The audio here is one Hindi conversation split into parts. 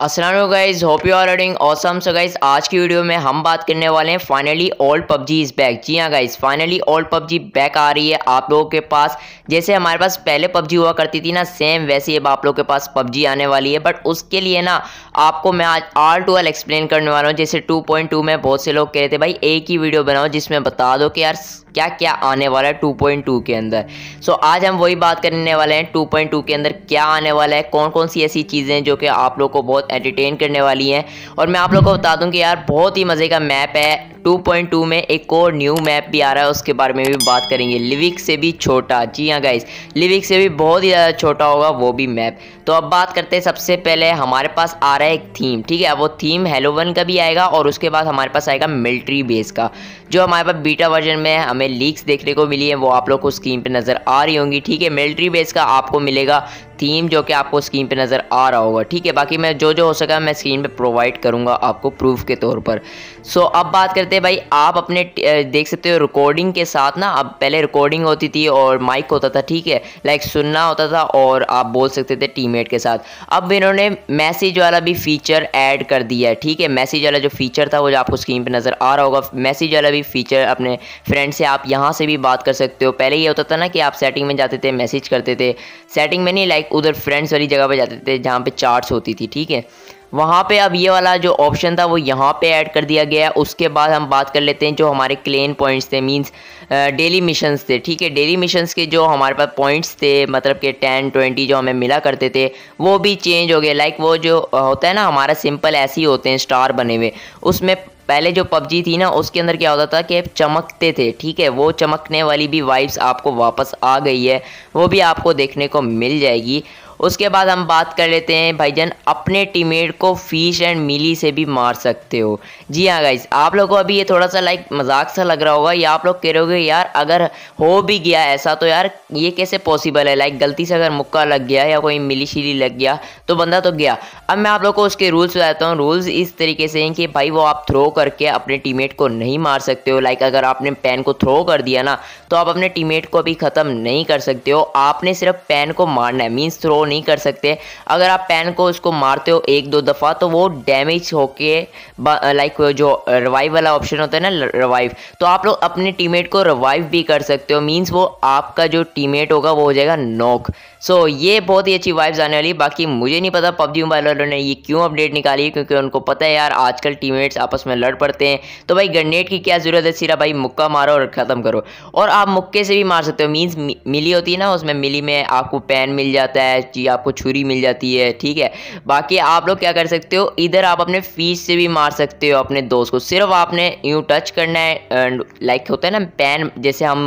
Aslam guys hope you are running awesome so guys आज की वीडियो में हम बात करने वाले हैं finally old PUBG is back जी हाँ guys finally old PUBG back आ रही है आप लोगों के पास जैसे हमारे पास पहले पबजी हुआ करती थी ना सेम ही अब आप लोगों के पास पबजी आने वाली है बट उसके लिए ना आपको मैं आज आर टू एल एक्सप्लेन करने वाला हूँ जैसे टू पॉइंट टू में बहुत से लोग कह रहे थे भाई एक ही वीडियो बनाओ जिसमें बता दो कि यार क्या क्या आने वाला है 2.2 के अंदर सो so, आज हम वही बात करने वाले हैं 2.2 के अंदर क्या आने वाला है कौन कौन सी ऐसी चीज़ें जो कि आप लोग को बहुत एंटरटेन करने वाली हैं और मैं आप लोग को बता दूं कि यार बहुत ही मज़े का मैप है 2.2 में एक और न्यू मैप भी आ रहा है उसके बारे में भी बात करेंगे लिविक से भी छोटा जी हाँ गाइस लिविक से भी बहुत ही ज़्यादा छोटा होगा वो भी मैप तो अब बात करते हैं सबसे पहले हमारे पास आ रहा है एक थीम ठीक है वो थीम हेलोवन का भी आएगा और उसके बाद हमारे पास आएगा मिल्ट्री बेस का जो हमारे पास बीटा वर्जन में हमें लीक्स देखने को मिली है वो आप लोग को स्क्रीन पर नजर आ रही होंगी ठीक है मिलिट्री बेस का आपको मिलेगा थीम जो कि आपको स्क्रीन पे नज़र आ रहा होगा ठीक है बाकी मैं जो जो हो सका मैं स्क्रीन पे प्रोवाइड करूँगा आपको प्रूफ के तौर पर सो so, अब बात करते हैं भाई आप अपने देख सकते हो रिकॉर्डिंग के साथ ना अब पहले रिकॉर्डिंग होती थी और माइक होता था ठीक है लाइक सुनना होता था और आप बोल सकते थे टीम के साथ अब इन्होंने मैसेज वाला भी फीचर ऐड कर दिया है ठीक है मैसेज वाला जो फीचर था वो जो आपको स्क्रीन पर नज़र आ रहा होगा मैसेज वाला भी फीचर अपने फ्रेंड से आप यहाँ से भी बात कर सकते हो पहले ये होता था ना कि आप सेटिंग में जाते थे मैसेज करते थे सेटिंग में नहीं लाइक उधर फ्रेंड्स वाली जगह पे जाते थे जहाँ पे चार्ट्स होती थी ठीक है वहाँ पे अब ये वाला जो ऑप्शन था वो यहाँ पे ऐड कर दिया गया है उसके बाद हम बात कर लेते हैं जो हमारे क्लेन पॉइंट्स थे मींस डेली मिशंस थे ठीक है डेली मिशंस के जो हमारे पास पॉइंट्स थे मतलब के टेन ट्वेंटी जो हमें मिला करते थे वो भी चेंज हो गए लाइक वो जो होता है ना हमारा सिंपल ऐसे ही होते हैं स्टार बने हुए उसमें पहले जो पबजी थी ना उसके अंदर क्या होता था कि चमकते थे ठीक है वो चमकने वाली भी वाइब्स आपको वापस आ गई है वो भी आपको देखने को मिल जाएगी उसके बाद हम बात कर लेते हैं भाईजान अपने टीममेट को फिश एंड मिली से भी मार सकते हो जी हाँ गाइज आप लोग को अभी ये थोड़ा सा लाइक मजाक सा लग रहा होगा या आप लोग कह रहे हो यार अगर हो भी गया ऐसा तो यार ये कैसे पॉसिबल है लाइक गलती से अगर मुक्का लग गया या कोई मिली शिली लग गया तो बंदा तो गया अब मैं आप लोग को उसके रूल्स बताता हूँ रूल्स इस तरीके से हैं कि भाई वो आप थ्रो करके अपने टीम को नहीं मार सकते हो लाइक अगर आपने पेन को थ्रो कर दिया ना तो आप अपने टीम को अभी ख़त्म नहीं कर सकते हो आपने सिर्फ पेन को मारना है मीन्स थ्रो नहीं कर सकते अगर आप पेन को उसको मारते हो एक दो दफ़ा तो वो डैमेज होके लाइक जो रिवाइव वाला ऑप्शन होता है ना रिवाइव तो आप लोग अपने टीममेट को रिवाइव भी कर सकते हो मीन्स वो आपका जो टीममेट होगा वो हो जाएगा नॉक सो so, ये बहुत ही अच्छी वाइब्स आने वाली बाकी मुझे नहीं पता पबजी मोबाइल वालों ने ये क्यों अपडेट निकाली है क्योंकि उनको पता है यार आजकल टीममेट्स आपस में लड़ पड़ते हैं तो भाई गन्नेट की क्या ज़रूरत है सीरा भाई मुक्का मारो और ख़त्म करो और आप मुक्के से भी मार सकते हो मीन्स मिली होती है ना उसमें मिली में आपको पैन मिल जाता है की आपको छुरी मिल जाती है ठीक है बाकी आप लोग क्या कर सकते हो इधर आप अपने फीस से भी मार सकते हो अपने दोस्त को सिर्फ आपने यूँ टच करना है एंड लाइक होता है ना पैन जैसे हम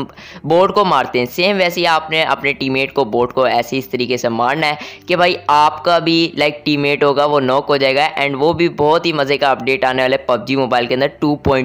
बोर्ड को मारते हैं सेम वैसे ही आपने अपने टीम को बोर्ड को ऐसे इस तरीके से मारना है कि भाई आपका भी लाइक टीम होगा वो नॉक हो जाएगा एंड वो भी बहुत ही मज़े का अपडेट आने वाला है पबजी मोबाइल के अंदर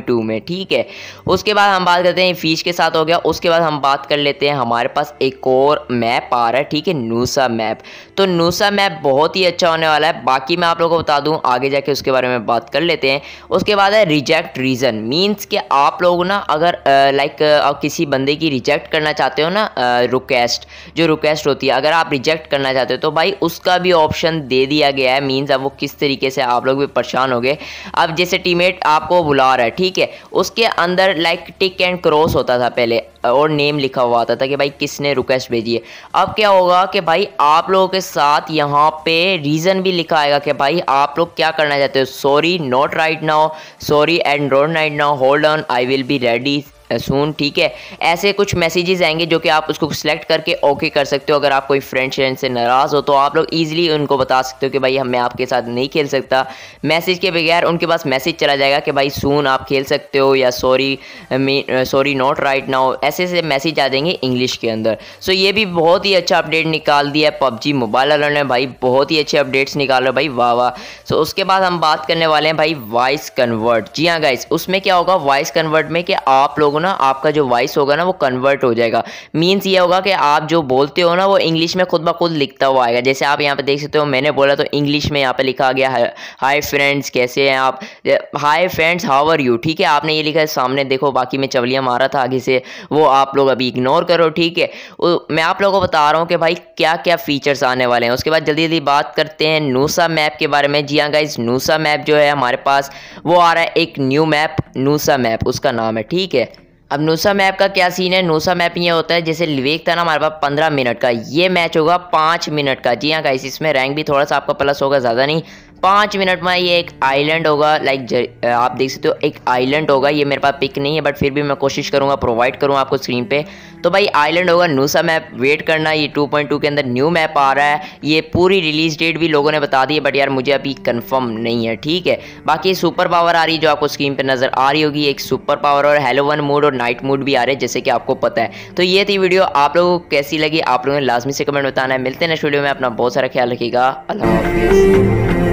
टू में ठीक है उसके बाद हम बात करते हैं फीस के साथ हो गया उसके बाद हम बात कर लेते हैं हमारे पास एक और मैप आ रहा है ठीक है नूसा मैप तो नूसा मैप बहुत ही अच्छा होने वाला है बाकी मैं आप लोगों को बता दूं आगे जाके उसके बारे में बात कर लेते हैं उसके बाद है रिजेक्ट रीज़न मीन्स कि आप लोग ना अगर लाइक किसी बंदे की रिजेक्ट करना चाहते हो ना रिक्वेस्ट जो रिक्वेस्ट होती है अगर आप रिजेक्ट करना चाहते हो तो भाई उसका भी ऑप्शन दे दिया गया है मीन्स अब वो किस तरीके से आप लोग भी परेशान हो गए अब जैसे टीममेट आपको बुला रहा है ठीक है उसके अंदर लाइक टिक एंड क्रॉस होता था पहले और नेम लिखा हुआ आता था कि भाई किसने रिक्वेस्ट भेजी है अब क्या होगा कि भाई आप लोगों के साथ यहाँ पे रीज़न भी लिखा आएगा कि भाई आप लोग क्या करना चाहते हो sorry not right now sorry and not right now hold on I will be ready soon ठीक है ऐसे कुछ मैसेजेस आएंगे जो कि आप उसको सिलेक्ट करके ओके कर सकते हो अगर आप कोई फ्रेंड श्रेंड से नाराज़ हो तो आप लोग ईजिली उनको बता सकते हो कि भाई हम मैं आपके साथ नहीं खेल सकता मैसेज के बगैर उनके पास मैसेज चला जाएगा कि भाई सून आप खेल सकते हो या sorry sorry not right now ऐसे ऐसे मैसेज आ जाएंगे इंग्लिश के अंदर सो ये भी बहुत ही अच्छा अपडेट निकाल दिया है पबजी मोबाइल वालों ने भाई बहुत ही अच्छे अपडेट्स निकाल रहे भाई वाह वाह सो उसके बाद हम बात करने वाले हैं भाई वॉइस कन्वर्ट जी हाँ गाइस उसमें क्या होगा वॉइस कन्वर्ट में कि आप लोग लोगों ना आपका जो वॉइस होगा ना वो कन्वर्ट हो जाएगा मीन्स ये होगा कि आप जो बोलते हो ना वो इंग्लिश में खुद ब खुद लिखता हुआ आएगा जैसे आप यहाँ पर देख सकते हो मैंने बोला तो इंग्लिश में यहाँ पर लिखा गया हाई हाय फ्रेंड्स कैसे हैं आप hi friends how are you ठीक है आपने ये लिखा है सामने देखो बाकी मैं चवलिया मारा था आगे से वो आप लोग अभी इग्नोर करो ठीक है मैं आप लोगों को बता रहा हूँ कि भाई क्या क्या फ़ीचर्स आने वाले हैं उसके बाद जल्दी जल्दी बात करते हैं नूसा मैप के बारे में जी हाँ गाइज नूसा मैप जो है हमारे पास वो आ रहा है एक न्यू मैप नूसा मैप उसका नाम है ठीक है अब नोसा मैप का क्या सीन है नोसा मैप ये होता है जैसे विवेक था ना हमारे पास पंद्रह मिनट का ये मैच होगा पाँच मिनट का जी हाँ गाइस इसमें रैंक भी थोड़ा सा आपका प्लस होगा ज़्यादा नहीं पाँच मिनट में ये एक आइलैंड होगा लाइक आप देख सकते हो एक आइलैंड होगा ये मेरे पास पिक नहीं है बट फिर भी मैं कोशिश करूँगा प्रोवाइड करूँगा आपको स्क्रीन पे तो भाई आइलैंड होगा नूसा मैप वेट करना ये 2.2 के अंदर न्यू मैप आ रहा है ये पूरी रिलीज डेट भी लोगों ने बता दी है बट यार मुझे अभी कन्फर्म नहीं है ठीक है बाकी सुपर पावर आ रही है जो आपको स्क्रीन पर नज़र आ रही होगी एक सुपर पावर और हेलोवन मूड और नाइट मूड भी आ रहे हैं जैसे कि आपको पता है तो ये थी वीडियो आप लोगों को कैसी लगी आप लोगों ने लाजमी से कमेंट बताना है मिलते हैं नेक्स्ट वीडियो में अपना बहुत सारा ख्याल रखेगा अल्लाह हाफिज़